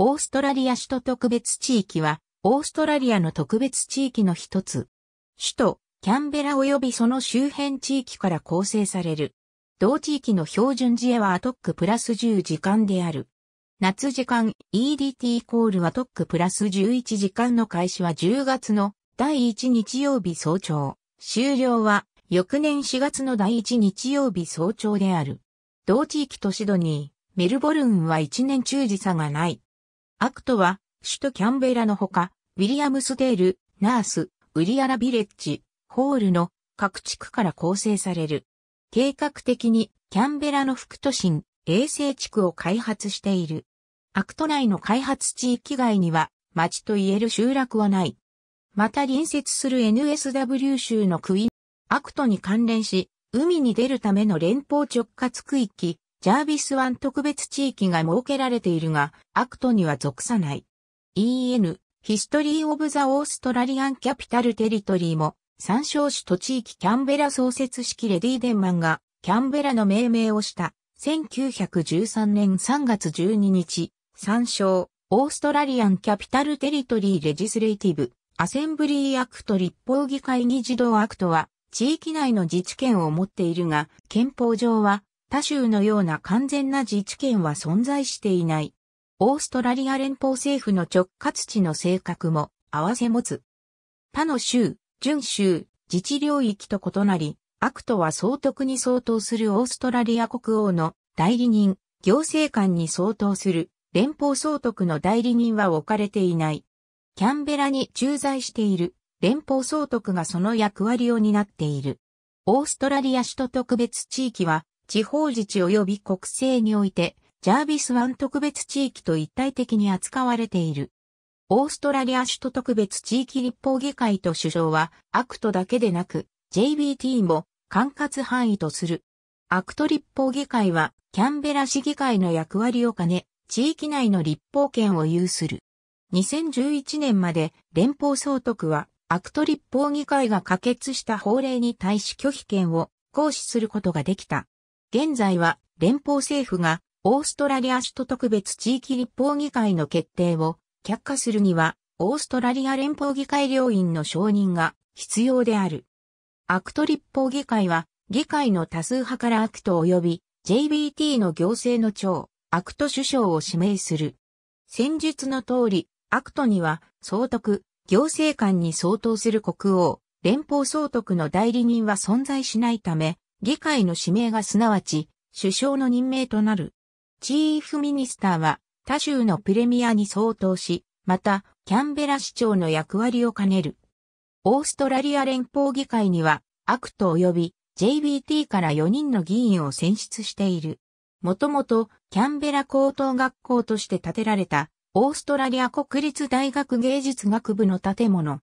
オーストラリア首都特別地域は、オーストラリアの特別地域の一つ。首都、キャンベラ及びその周辺地域から構成される。同地域の標準時へはアトックプラス10時間である。夏時間 EDT イコールアトックプラス11時間の開始は10月の第1日曜日早朝。終了は翌年4月の第1日曜日早朝である。同地域とシドニー、メルボルンは1年中時差がない。アクトは、首都キャンベラのほか、ウィリアムスデール、ナース、ウリアラビレッジ、ホールの各地区から構成される。計画的にキャンベラの副都心、衛星地区を開発している。アクト内の開発地域外には、町と言える集落はない。また隣接する NSW 州のクイーン、アクトに関連し、海に出るための連邦直轄区域、ジャービス湾特別地域が設けられているが、アクトには属さない。EN、ヒストリー・オブ・ザ・オーストラリアン・キャピタル・テリトリーも、参照首と地域キャンベラ創設式レディ・デンマンが、キャンベラの命名をした、1913年3月12日、参照、オーストラリアン・キャピタル・テリトリー・レジスレイティブ、アセンブリー・アクト立法議会議事堂アクトは、地域内の自治権を持っているが、憲法上は、他州のような完全な自治権は存在していない。オーストラリア連邦政府の直轄地の性格も併せ持つ。他の州、準州、自治領域と異なり、アクトは総督に相当するオーストラリア国王の代理人、行政官に相当する連邦総督の代理人は置かれていない。キャンベラに駐在している連邦総督がその役割を担っている。オーストラリア首都特別地域は地方自治及び国政において、ジャービスン特別地域と一体的に扱われている。オーストラリア首都特別地域立法議会と首相は、アクトだけでなく、JBT も管轄範囲とする。アクト立法議会は、キャンベラ市議会の役割を兼ね、地域内の立法権を有する。2011年まで連邦総督は、アクト立法議会が可決した法令に対し拒否権を行使することができた。現在は連邦政府がオーストラリア首都特別地域立法議会の決定を却下するにはオーストラリア連邦議会両院の承認が必要である。アクト立法議会は議会の多数派からアクト及び JBT の行政の長、アクト首相を指名する。戦術の通り、アクトには総督、行政官に相当する国王、連邦総督の代理人は存在しないため、議会の指名がすなわち、首相の任命となる。チーフミニスターは、他州のプレミアに相当し、また、キャンベラ市長の役割を兼ねる。オーストラリア連邦議会には、アクト及び JBT から4人の議員を選出している。もともと、キャンベラ高等学校として建てられた、オーストラリア国立大学芸術学部の建物。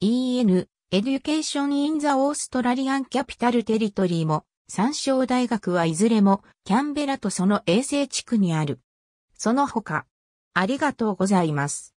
EN エデュケーション・イン・ザ・オーストラリアン・キャピタル・テリトリーも、三省大学はいずれも、キャンベラとその衛星地区にある。その他、ありがとうございます。